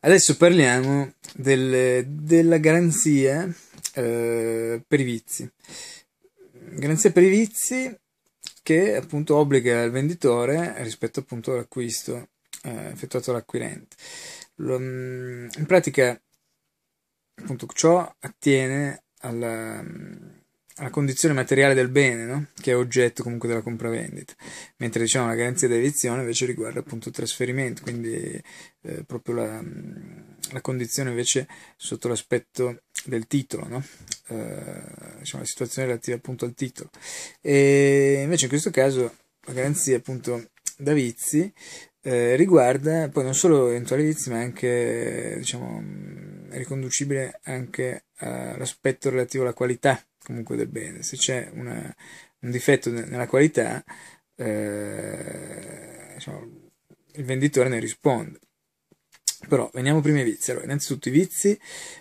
Adesso parliamo del, della garanzia eh, per i vizi. Garanzia per i vizi che appunto obbliga il venditore rispetto appunto all'acquisto eh, effettuato dall'acquirente. Mm, in pratica appunto ciò attiene alla mm, la condizione materiale del bene, no? che è oggetto comunque della compravendita, mentre diciamo la garanzia di evizione invece riguarda appunto il trasferimento, quindi eh, proprio la, la, condizione invece sotto l'aspetto del titolo, no? eh, diciamo, la situazione relativa appunto al titolo. E invece in questo caso la garanzia appunto da vizi eh, riguarda poi non solo eventuali vizi, ma anche diciamo, è riconducibile anche all'aspetto relativo alla qualità comunque del bene, se c'è una, un difetto nella qualità, eh, diciamo, il venditore ne risponde. Però veniamo prima ai vizi. Allora, innanzitutto i vizi,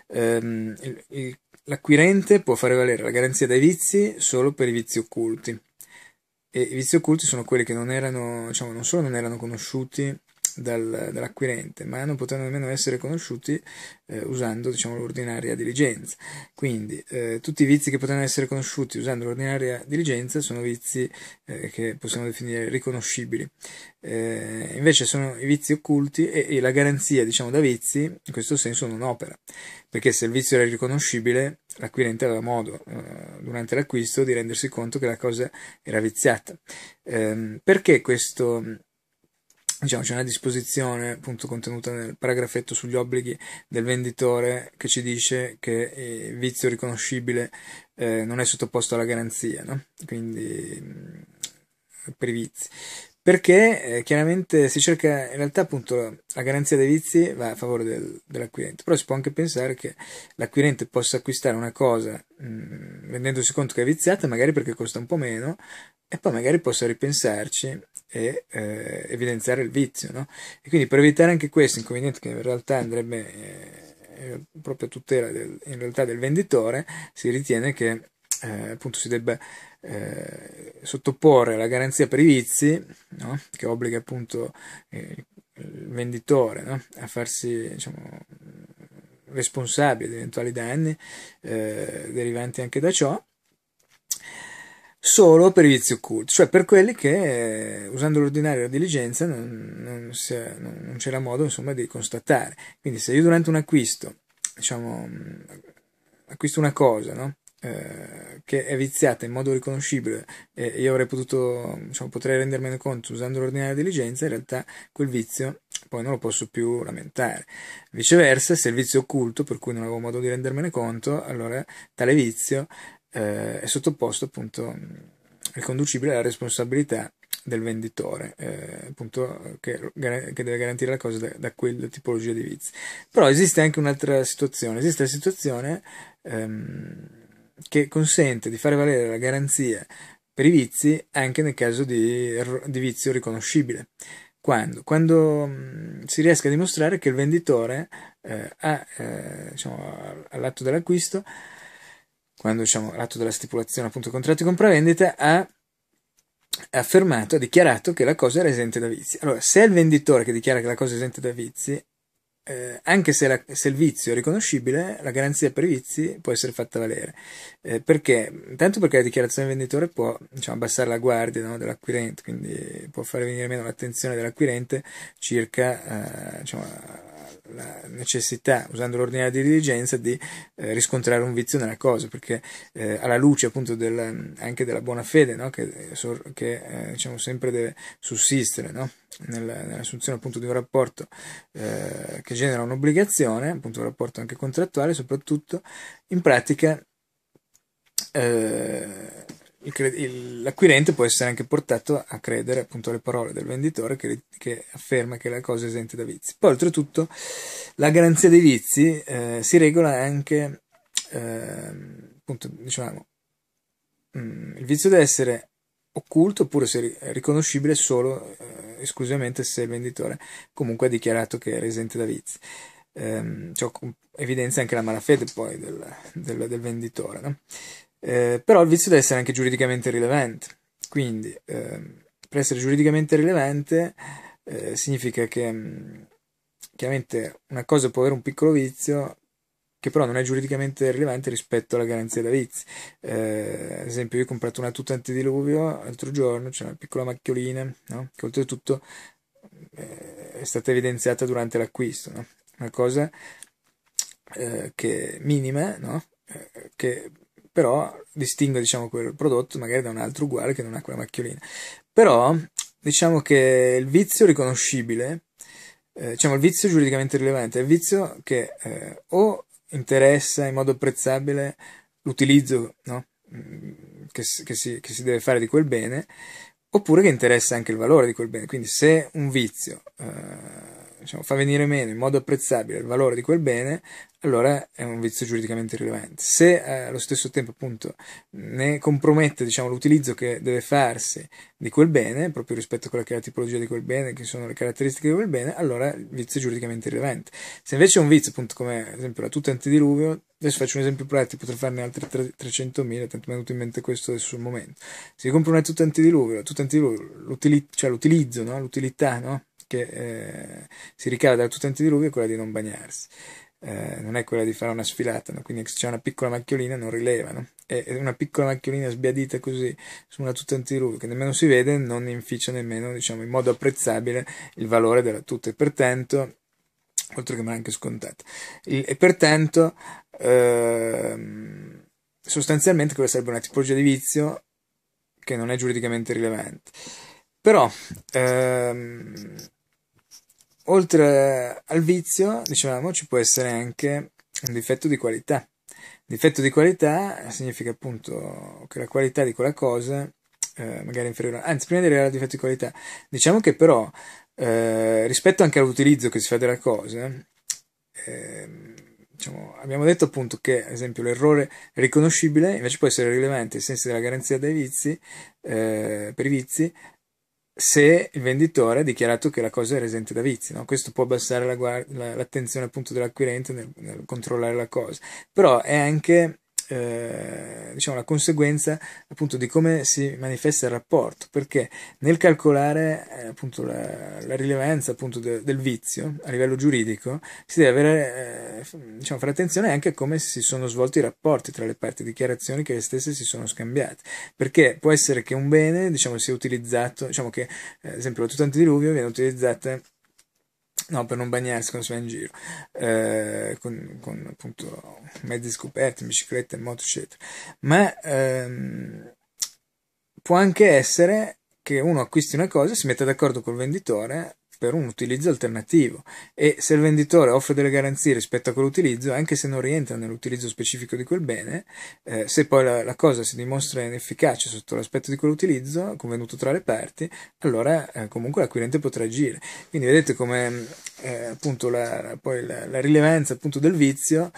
ehm, il, il, l'acquirente può fare valere la garanzia dai vizi solo per i vizi occulti. E i vizi occulti sono quelli che non erano, diciamo, non solo non erano conosciuti dal, dall'acquirente, ma non potranno nemmeno essere conosciuti eh, usando diciamo, l'ordinaria diligenza. Quindi eh, tutti i vizi che potranno essere conosciuti usando l'ordinaria diligenza sono vizi eh, che possiamo definire riconoscibili. Eh, invece sono i vizi occulti e, e la garanzia diciamo, da vizi in questo senso non opera, perché se il vizio era riconoscibile l'acquirente aveva modo eh, durante l'acquisto di rendersi conto che la cosa era viziata. Ehm, perché questo diciamo, c'è una disposizione appunto contenuta nel paragrafetto sugli obblighi del venditore che ci dice che eh, il vizio riconoscibile eh, non è sottoposto alla garanzia, no? quindi mm, per i vizi. Perché eh, chiaramente si cerca, in realtà appunto la, la garanzia dei vizi va a favore del, dell'acquirente, però si può anche pensare che l'acquirente possa acquistare una cosa mh, mm, rendendosi conto che è viziata, magari perché costa un po' meno, e poi magari posso ripensarci e eh, evidenziare il vizio, no? E quindi per evitare anche questo inconveniente che in realtà andrebbe eh, proprio a tutela del, in realtà del venditore, si ritiene che eh, appunto si debba eh, sottoporre la garanzia per i vizi, no? che obbliga appunto eh, il venditore no? a farsi diciamo, responsabile di eventuali danni eh, derivanti anche da ciò solo per i vizi occulti, cioè per quelli che usando l'ordinaria diligenza non, non, si, non, non, c'era modo insomma, di constatare. Quindi se io durante un acquisto, diciamo, acquisto una cosa, no? eh, che è viziata in modo riconoscibile e eh, io avrei potuto, diciamo, potrei rendermene conto usando l'ordinario la diligenza, in realtà quel vizio poi non lo posso più lamentare. Viceversa, se il vizio è occulto, per cui non avevo modo di rendermene conto, allora tale vizio eh, è sottoposto appunto riconducibile alla responsabilità del venditore, eh, appunto che, che, deve garantire la cosa da, da, quella tipologia di vizi. Però esiste anche un'altra situazione, esiste la situazione ehm, che consente di fare valere la garanzia per i vizi anche nel caso di, di vizio riconoscibile. Quando? Quando mm, si riesca a dimostrare che il venditore eh, ha, eh, diciamo, all'atto dell'acquisto quando diciamo l'atto della stipulazione appunto del contratto di compravendita, ha affermato, ha dichiarato che la cosa era esente da vizi. Allora, se è il venditore che dichiara che la cosa è esente da vizi, eh, anche se, la, se, il vizio è riconoscibile, la garanzia per i vizi può essere fatta valere. Eh, perché? Tanto perché la dichiarazione del venditore può diciamo, abbassare la guardia no, dell'acquirente, quindi può fare venire meno l'attenzione dell'acquirente circa eh, diciamo, la necessità, usando l'ordine di diligenza, di eh, riscontrare un vizio nella cosa, perché eh, alla luce appunto del, anche della buona fede no? che, eh, che eh, diciamo sempre deve sussistere no? Nella, nell'assunzione appunto di un rapporto eh, che genera un'obbligazione, appunto un rapporto anche contrattuale, soprattutto in pratica eh, l'acquirente può essere anche portato a credere appunto alle parole del venditore che, che afferma che la cosa è esente da vizi. Poi oltretutto la garanzia dei vizi eh, si regola anche, eh, appunto, diciamo, mh, mm, il vizio deve essere occulto oppure se riconoscibile solo eh, esclusivamente se il venditore comunque ha dichiarato che era esente da vizi. Ehm, ciò evidenzia anche la malafede poi del, del, del venditore. No? Eh, però il vizio deve essere anche giuridicamente rilevante. Quindi, eh, per essere giuridicamente rilevante, eh, significa che mm, chiaramente una cosa può avere un piccolo vizio che però non è giuridicamente rilevante rispetto alla garanzia da vizi. Eh, ad esempio, io ho comprato una tuta antidiluvio l'altro giorno, c'è una piccola macchiolina, no? che oltretutto eh, è stata evidenziata durante l'acquisto. No? Una cosa che minima, no? che però distingo diciamo, quel prodotto magari da un altro uguale che non ha quella macchiolina. Però diciamo che il vizio riconoscibile, eh, diciamo il vizio giuridicamente rilevante, è il vizio che eh, o interessa in modo apprezzabile l'utilizzo no? Mm, che, che, si, che si deve fare di quel bene, oppure che interessa anche il valore di quel bene. Quindi se un vizio eh, diciamo, fa venire meno in modo apprezzabile il valore di quel bene, allora è un vizio giuridicamente rilevante. Se eh, allo stesso tempo appunto ne compromette diciamo, l'utilizzo che deve farsi di quel bene, proprio rispetto a quella che è la tipologia di quel bene, che sono le caratteristiche di quel bene, allora è un vizio giuridicamente rilevante. Se invece è un vizio, appunto come ad esempio la tuta antidiluvio, adesso faccio un esempio pratico, potrei farne altri 300.000, tanto mi è venuto in mente questo adesso sul momento. Se compro una tuta antidiluvio, la tuta antidiluvio, l'utilizzo, cioè l'utilizzo, no? l'utilità, no? che eh, si ricava dal tutto antidiluvio è quella di non bagnarsi. Eh, non è quella di fare una sfilata, no? quindi se c'è una piccola macchiolina non rilevano. E una piccola macchiolina sbiadita così su una tuta antirubio che nemmeno si vede non inficia nemmeno diciamo, in modo apprezzabile il valore della tuta e pertanto oltre che anche scontata e pertanto eh, sostanzialmente quella sarebbe una tipologia di vizio che non è giuridicamente rilevante però ehm, oltre al vizio, dicevamo, ci può essere anche un difetto di qualità. Difetto di qualità significa appunto che la qualità di quella cosa eh, magari inferiore. Anzi, prima di arrivare al difetto di qualità, diciamo che però eh, rispetto anche all'utilizzo che si fa della cosa, eh, diciamo, abbiamo detto appunto che, ad esempio, l'errore riconoscibile invece può essere rilevante ai sensi della garanzia dei vizi, eh, per i vizi se il venditore ha dichiarato che la cosa era esente da vizi. No? Questo può abbassare la guard- la, l'attenzione appunto dell'acquirente nel, nel controllare la cosa, però è anche eh, diciamo, la conseguenza appunto di come si manifesta il rapporto, perché nel calcolare eh, appunto la, la, rilevanza appunto de, del vizio a livello giuridico si deve avere, eh, diciamo, fare attenzione anche a come si sono svolti i rapporti tra le parti, dichiarazioni che le stesse si sono scambiate, perché può essere che un bene diciamo, sia utilizzato, diciamo che eh, ad esempio la tuta antidiluvio viene utilizzata No, per non bagnarsi quando si va in giro, eh, con, con, appunto mezzi scoperti, biciclette, moto, eccetera. Ma ehm, può anche essere che uno acquisti una cosa, si metta d'accordo col venditore per un utilizzo alternativo e se il venditore offre delle garanzie rispetto a quell'utilizzo, anche se non rientra nell'utilizzo specifico di quel bene, eh, se poi la, la, cosa si dimostra inefficace sotto l'aspetto di quell'utilizzo convenuto tra le parti, allora eh, comunque l'acquirente potrà agire. Quindi vedete come eh, appunto la, poi la, la rilevanza appunto del vizio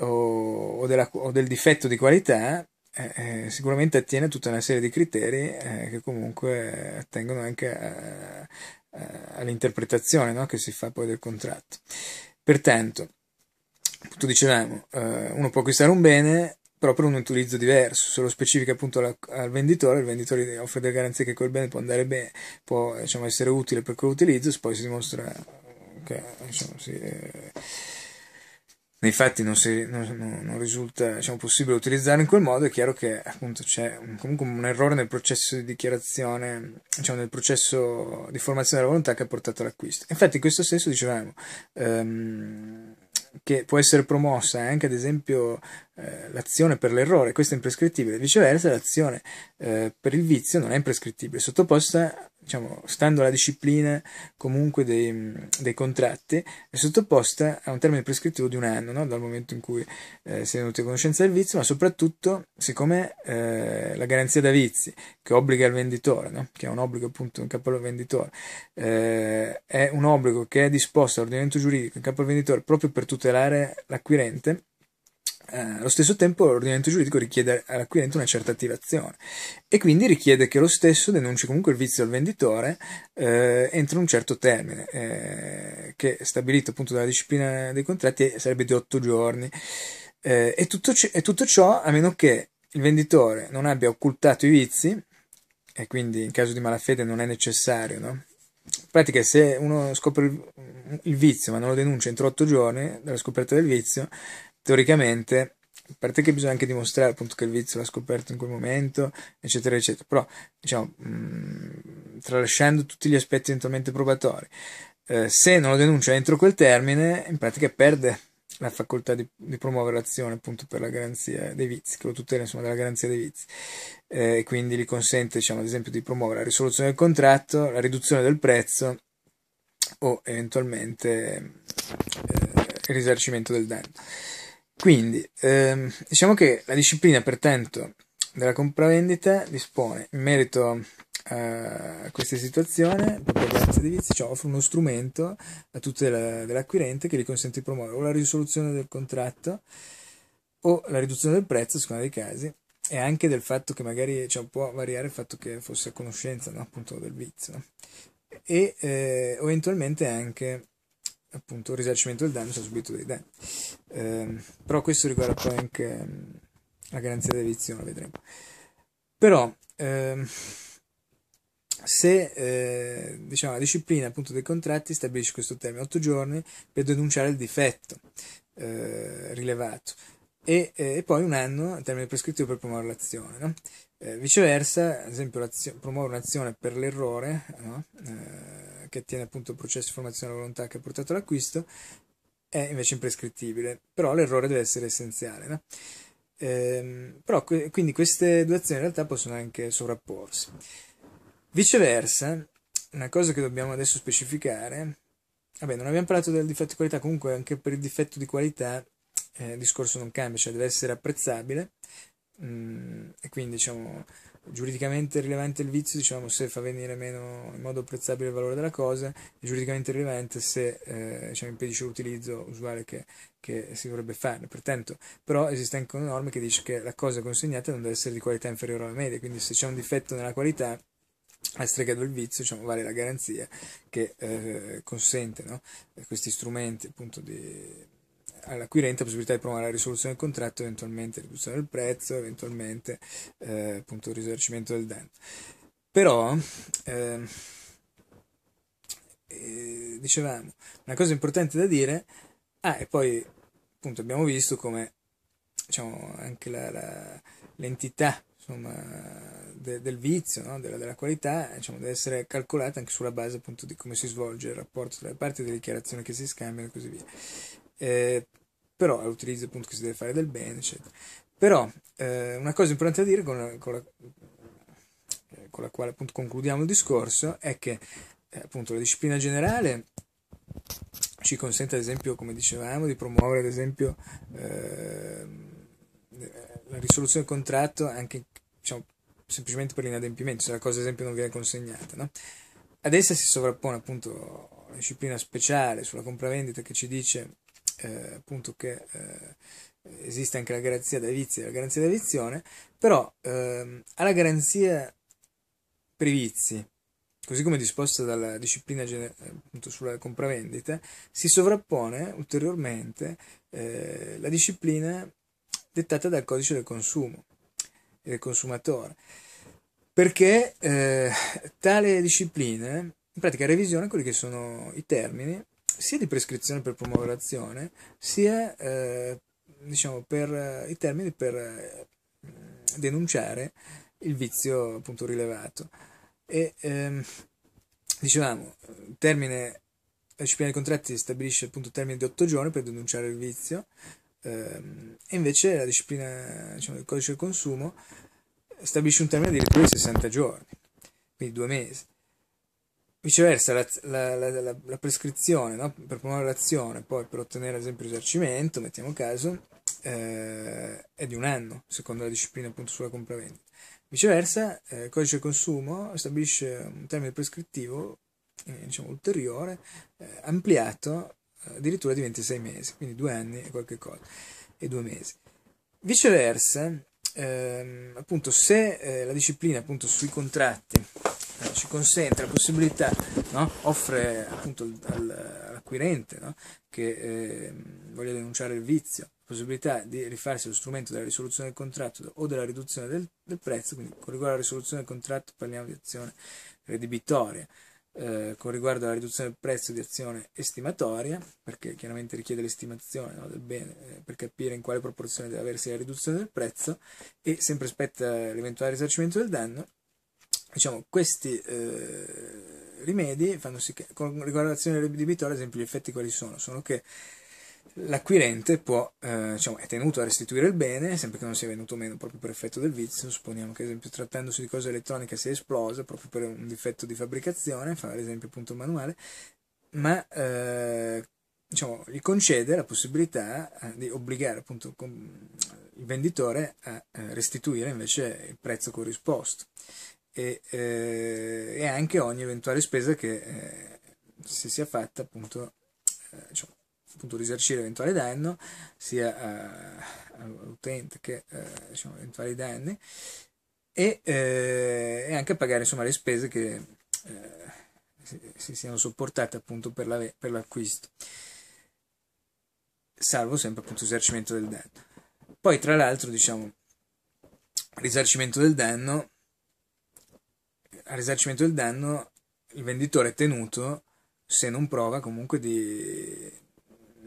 o, o, della, o del difetto di qualità eh, eh sicuramente attiene a tutta una serie di criteri eh, che comunque attengono anche a, eh, all'interpretazione no? che si fa poi del contratto. Pertanto, appunto dicevamo, eh, uno può acquistare un bene però per un utilizzo diverso, se lo specifica appunto alla, al venditore, il venditore offre delle garanzie che quel bene può andare bene, può diciamo, essere utile per quell'utilizzo, se poi si dimostra che insomma, si, eh, nei fatti non, si, non, non risulta diciamo, possibile utilizzare in quel modo, è chiaro che appunto, c'è un, comunque un errore nel processo di dichiarazione, diciamo, nel processo di formazione della volontà che ha portato all'acquisto. Infatti, in questo senso dicevamo. Ehm, che può essere promossa anche ad esempio eh, l'azione per l'errore, questa è imprescrittibile, viceversa l'azione eh, per il vizio non è imprescrittibile, è sottoposta diciamo, stando alla disciplina comunque dei, dei, contratti, è sottoposta a un termine prescrittivo di un anno, no? dal momento in cui eh, si è venuti a conoscenza del vizio, ma soprattutto siccome eh, la garanzia da vizi, che obbliga il venditore, no? che è un obbligo appunto in capo al venditore, eh, è un obbligo che è disposto all'ordinamento giuridico in capo al venditore proprio per tutelare l'acquirente, eh, allo stesso tempo l'ordinamento giuridico richiede all'acquirente una certa attivazione e quindi richiede che lo stesso denunci comunque il vizio al venditore eh, entro un certo termine, eh, che stabilito appunto dalla disciplina dei contratti eh, sarebbe di 8 giorni. Eh, e, tutto, c- e tutto ciò a meno che il venditore non abbia occultato i vizi, e quindi in caso di malafede non è necessario, no? In pratica, se uno scopre il vizio ma non lo denuncia entro otto giorni dalla scoperta del vizio, teoricamente a parte che bisogna anche dimostrare appunto che il vizio l'ha scoperto in quel momento, eccetera, eccetera, però diciamo, mh, mm, tralasciando tutti gli aspetti eventualmente probatori, eh, se non lo denuncia entro quel termine, in pratica perde la facoltà di, di promuovere l'azione appunto per la garanzia dei vizi, che lo tutela insomma dalla garanzia dei vizi, eh, quindi gli consente diciamo, ad esempio di promuovere la risoluzione del contratto, la riduzione del prezzo o eventualmente eh, il risarcimento del danno. Quindi, ehm, diciamo che la disciplina pertanto della compravendita dispone in merito eh, a questa situazione, per grazie di vizi, ciò offre uno strumento a tutela dell'acquirente che gli consente di promuovere o la risoluzione del contratto o la riduzione del prezzo, secondo seconda dei casi, e anche del fatto che magari cioè, può variare il fatto che fosse a conoscenza no? appunto del vizio, no? e eh, eventualmente anche appunto risarcimento del danno se ha subito dei danni. Eh, però questo riguarda poi anche la garanzia di evizione, vedremo. Però ehm, se eh, diciamo, la disciplina appunto, dei contratti stabilisce questo termine 8 giorni per denunciare il difetto eh, rilevato e, eh, e, poi un anno a termine prescrittivo per promuovere l'azione. No? Eh, viceversa, ad esempio, promuovere un'azione per l'errore, no? eh, che attiene appunto il processo di formazione della volontà che ha portato all'acquisto, è invece imprescrittibile, però l'errore deve essere essenziale. No? Eh, però, que quindi queste due azioni in realtà possono anche sovrapporsi. Viceversa, una cosa che dobbiamo adesso specificare, vabbè, non abbiamo parlato del difetto di qualità, comunque anche per il difetto di qualità eh, il discorso non cambia, cioè deve essere apprezzabile, Mm, e quindi diciamo giuridicamente rilevante il vizio diciamo se fa venire meno in modo apprezzabile il valore della cosa e giuridicamente rilevante se eh, diciamo, impedisce l'utilizzo usuale che, che, si dovrebbe fare pertanto però esiste anche una norma che dice che la cosa consegnata non deve essere di qualità inferiore alla media quindi se c'è un difetto nella qualità ha stregato il vizio, diciamo, vale la garanzia che eh, consente no? questi strumenti appunto di all'acquirente la possibilità di provare la risoluzione del contratto, eventualmente riduzione del prezzo, eventualmente eh, appunto risarcimento del danno. Però, eh, eh, dicevamo, una cosa importante da dire, ah, e poi appunto abbiamo visto come diciamo, anche la, la, l'entità insomma, de, del vizio, no? della, della, qualità, diciamo, deve essere calcolata anche sulla base appunto di come si svolge il rapporto tra le parti, delle dichiarazioni che si scambiano e così via. Eh, però è l'utilizzo appunto che si deve fare del bene, eccetera. Però eh, una cosa importante da dire con la, con la, eh, con la quale appunto concludiamo il discorso è che eh, appunto la disciplina generale ci consente ad esempio, come dicevamo, di promuovere ad esempio ehm, eh, la risoluzione del contratto anche diciamo, semplicemente per l'inadempimento, se la cosa ad esempio non viene consegnata. No? Ad essa si sovrappone appunto la disciplina speciale sulla compravendita che ci dice eh, appunto che eh, esiste anche la garanzia davizia e la garanzia d'avizione, però ehm, alla garanzia per i vizi, così come disposta dalla disciplina eh, appunto, sulla compravendita, si sovrappone ulteriormente eh, la disciplina dettata dal codice del consumo e del consumatore, perché eh, tale disciplina in pratica revisiona quelli che sono i termini sia di prescrizione per promuovere l'azione, sia eh, diciamo, per eh, i termini per eh, denunciare il vizio appunto rilevato. E ehm, dicevamo, il termine la disciplina dei contratti stabilisce appunto il termine di 8 giorni per denunciare il vizio, ehm, e invece la disciplina diciamo, del codice del consumo stabilisce un termine addirittura di 60 giorni, quindi due mesi. Viceversa, la, la, la, la prescrizione no? per promuovere l'azione, poi per ottenere ad esempio risarcimento, mettiamo caso, eh, è di un anno, secondo la disciplina appunto sulla compravendita. Viceversa, eh, il codice consumo stabilisce un termine prescrittivo eh, diciamo, ulteriore, eh, ampliato eh, addirittura di 26 mesi, quindi due anni e qualche cosa, e due mesi. Viceversa, ehm, appunto, se eh, la disciplina appunto sui contratti ci consente la possibilità, no? offre appunto all'acquirente no? che eh, voglia denunciare il vizio la possibilità di rifarsi allo strumento della risoluzione del contratto o della riduzione del, del prezzo, quindi con riguardo alla risoluzione del contratto parliamo di azione redibitoria. Eh, con riguardo alla riduzione del prezzo di azione estimatoria, perché chiaramente richiede l'estimazione no, del bene eh, per capire in quale proporzione deve aversi la riduzione del prezzo, e sempre spetta l'eventuale risarcimento del danno, diciamo, questi eh, rimedi fanno sì che, con riguardo all'azione del debitore, ad esempio, gli effetti quali sono? Sono che l'acquirente può, eh, diciamo, è tenuto a restituire il bene, sempre che non sia venuto meno proprio per effetto del vizio, supponiamo che ad esempio trattandosi di cosa elettronica sia esplosa proprio per un difetto di fabbricazione, fa ad appunto manuale, ma eh, diciamo, gli concede la possibilità eh, di obbligare appunto il venditore a eh, restituire invece il prezzo corrisposto e, eh, e anche ogni eventuale spesa che eh, si sia fatta appunto, diciamo, appunto risarcire eventuale danno sia eh, all'utente che diciamo, eventuali danni e, e, anche pagare insomma le spese che si, si, siano sopportate appunto per, la, per l'acquisto salvo sempre appunto risarcimento del danno. Poi tra l'altro diciamo risarcimento del danno al risarcimento del danno il venditore è tenuto, se non prova comunque di,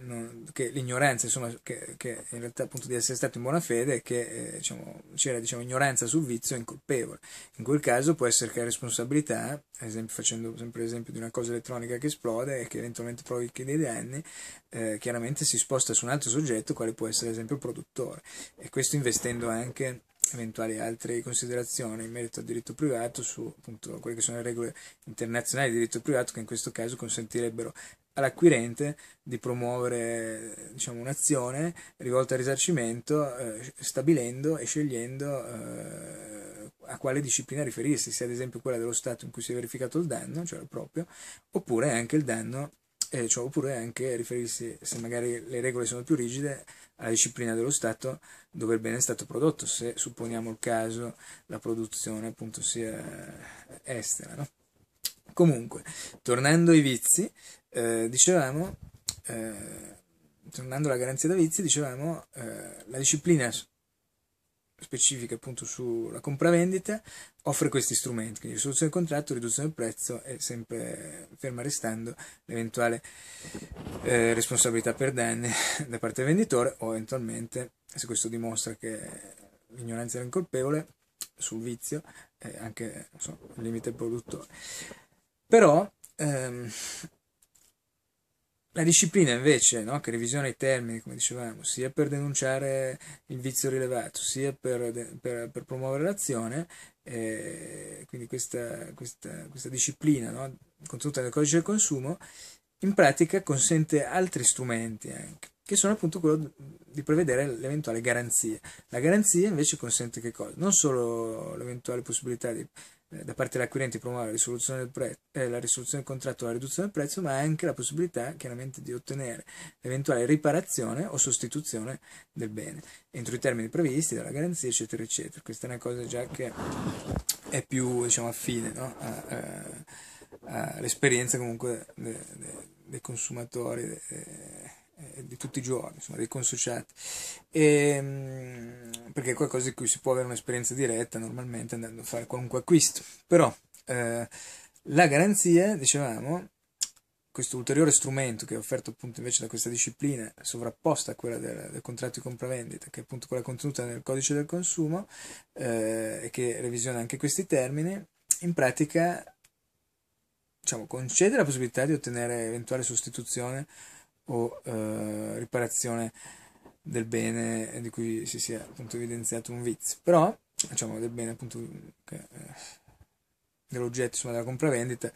non, che l'ignoranza, insomma, che, che, in realtà appunto di essere stato in buona fede e che eh, diciamo, c'era diciamo, ignoranza sul vizio incolpevole. In quel caso può essere che la responsabilità, ad esempio facendo sempre l'esempio di una cosa elettronica che esplode e che eventualmente provochi dei danni, eh, chiaramente si sposta su un altro soggetto, quale può essere ad esempio il produttore. E questo investendo anche eventuali altre considerazioni in merito al diritto privato su appunto, quelle che sono le regole internazionali di diritto privato che in questo caso consentirebbero all'acquirente di promuovere diciamo, un'azione rivolta al risarcimento eh, stabilendo e scegliendo eh, a quale disciplina riferirsi, sia ad esempio quella dello Stato in cui si è verificato il danno, cioè il proprio, oppure anche il danno eh, cioè, oppure anche riferirsi, se magari le regole sono più rigide, alla disciplina dello Stato dove il bene è stato prodotto, se supponiamo il caso la produzione appunto sia estera. No? Comunque, tornando ai vizi, eh, dicevamo, eh, tornando alla garanzia da vizi, dicevamo eh, la disciplina specifica appunto sulla compravendita offre questi strumenti, quindi risoluzione del contratto, riduzione del prezzo e sempre ferma restando l'eventuale eh, responsabilità per danni da parte del venditore o eventualmente se questo dimostra che l'ignoranza era incolpevole sul vizio e anche so, il limite produttore. Però ehm, la disciplina invece no, che revisiona i termini, come dicevamo, sia per denunciare il vizio rilevato, sia per, per, per promuovere l'azione, eh, quindi questa, questa, questa disciplina no, contenuta nel codice del consumo, in pratica consente altri strumenti anche che sono appunto quello di prevedere l'eventuale garanzia. La garanzia invece consente che cosa? Non solo l'eventuale possibilità di, eh, da parte dell'acquirente di promuovere la risoluzione del, pre- eh, la risoluzione del contratto o la riduzione del prezzo, ma anche la possibilità chiaramente di ottenere l'eventuale riparazione o sostituzione del bene entro i termini previsti dalla garanzia, eccetera, eccetera. Questa è una cosa già che è più diciamo, affine no? a, a, all'esperienza comunque dei de, de consumatori. De, eh, eh, di tutti i giorni, insomma, dei consociati, e, ehm, perché è qualcosa di cui si può avere un'esperienza diretta normalmente andando a fare qualunque acquisto. Però eh, la garanzia, dicevamo, questo ulteriore strumento che è offerto appunto invece da questa disciplina sovrapposta a quella del, del contratto di compravendita, che è appunto quella contenuta nel codice del consumo eh, e che revisiona anche questi termini, in pratica diciamo, concede la possibilità di ottenere eventuale sostituzione o eh, riparazione del bene di cui si sia appunto evidenziato un vizio, però diciamo del bene appunto che, eh, dell'oggetto insomma della compravendita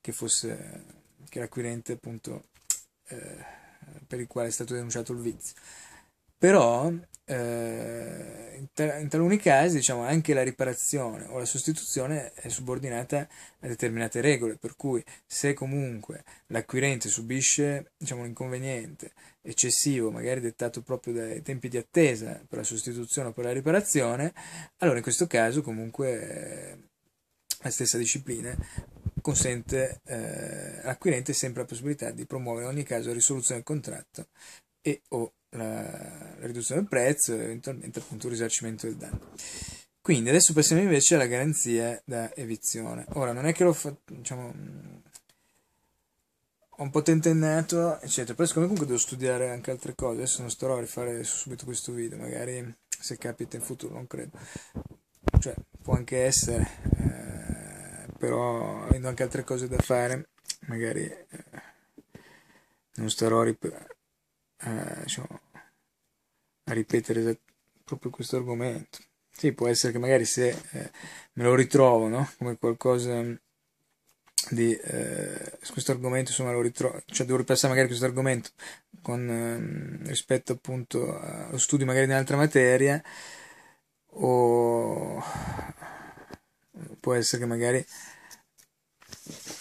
che fosse che l'acquirente appunto eh, per il quale è stato denunciato il vizio però eh, in, taluni casi diciamo, anche la riparazione o la sostituzione è subordinata a determinate regole, per cui se comunque l'acquirente subisce diciamo, un inconveniente eccessivo, magari dettato proprio dai tempi di attesa per la sostituzione o per la riparazione, allora in questo caso comunque eh, la stessa disciplina consente eh, all'acquirente sempre la possibilità di promuovere in ogni caso la risoluzione del contratto e o la, la riduzione del prezzo e eventualmente appunto il risarcimento del danno. Quindi adesso passiamo invece alla garanzia da evizione. Ora non è che l'ho fatto, diciamo, mm, ho un po' tentennato, eccetera, però siccome comunque devo studiare anche altre cose, adesso non starò a rifare subito questo video, magari se capita in futuro, non credo. Cioè, può anche essere, eh, però avendo anche altre cose da fare, magari eh, non starò a riprovare eh, diciamo, a ripetere proprio questo argomento. Sì, può essere che magari se eh, me lo ritrovo no? come qualcosa di eh, questo argomento, insomma, lo ritrovo, cioè devo ripassare magari questo argomento con, ehm, rispetto appunto allo studio magari di un'altra materia o può essere che magari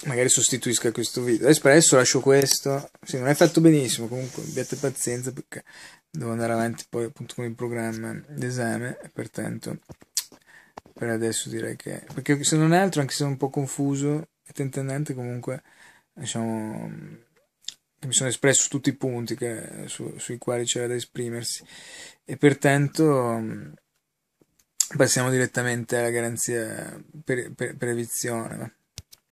magari sostituisca questo video espresso lascio questo sì, non è fatto benissimo comunque abbiate pazienza perché devo andare avanti poi appunto con il programma d'esame pertanto per adesso direi che perché se non altro anche se sono un po' confuso e tentennante comunque diciamo che mi sono espresso su tutti i punti che, su, sui quali c'era da esprimersi e pertanto passiamo direttamente alla garanzia per, per, per evizione